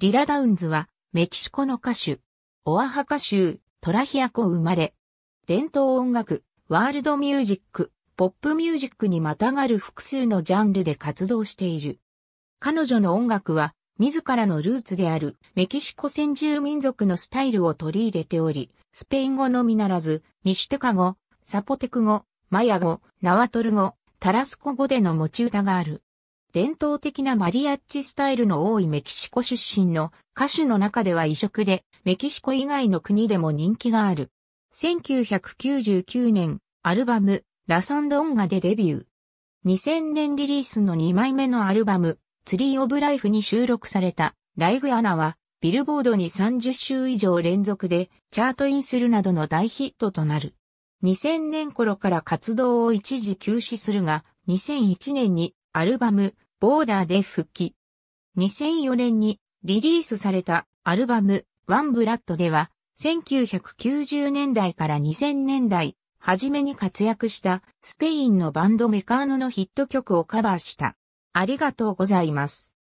リラ・ダウンズは、メキシコの歌手、オアハカ州、トラヒアコ生まれ、伝統音楽、ワールドミュージック、ポップミュージックにまたがる複数のジャンルで活動している。彼女の音楽は、自らのルーツであるメキシコ先住民族のスタイルを取り入れており、スペイン語のみならず、ミシュテカ語、サポテク語、マヤ語、ナワトル語、タラスコ語での持ち歌がある。伝統的なマリアッチスタイルの多いメキシコ出身の歌手の中では異色で、メキシコ以外の国でも人気がある。1999年、アルバム、ラサンドンガでデビュー。2000年リリースの2枚目のアルバム、ツリー・オブ・ライフに収録された、ライグ・アナは、ビルボードに30週以上連続でチャートインするなどの大ヒットとなる。2000年頃から活動を一時休止するが、2001年にアルバム、ボーダーで復帰。2004年にリリースされたアルバム、ワンブラッドでは、1990年代から2000年代、初めに活躍したスペインのバンドメカーノのヒット曲をカバーした。ありがとうございます。